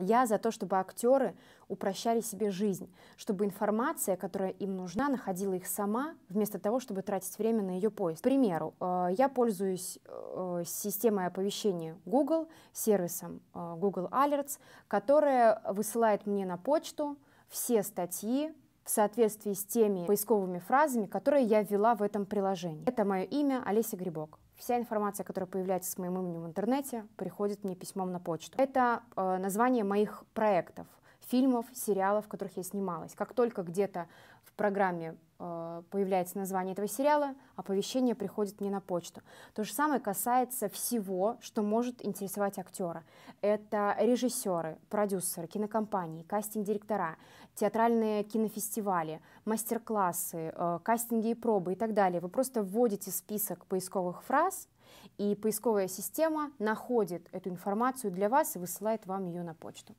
Я за то, чтобы актеры упрощали себе жизнь, чтобы информация, которая им нужна, находила их сама, вместо того, чтобы тратить время на ее поиск. К примеру, э, я пользуюсь э, системой оповещения Google, сервисом э, Google Alerts, которая высылает мне на почту все статьи, в соответствии с теми поисковыми фразами, которые я ввела в этом приложении. Это мое имя Олеся Грибок. Вся информация, которая появляется с моим именем в интернете, приходит мне письмом на почту. Это э, название моих проектов фильмов, сериалов, в которых я снималась. Как только где-то в программе э, появляется название этого сериала, оповещение приходит мне на почту. То же самое касается всего, что может интересовать актера. Это режиссеры, продюсеры, кинокомпании, кастинг-директора, театральные кинофестивали, мастер-классы, э, кастинги и пробы и так далее. Вы просто вводите список поисковых фраз, и поисковая система находит эту информацию для вас и высылает вам ее на почту.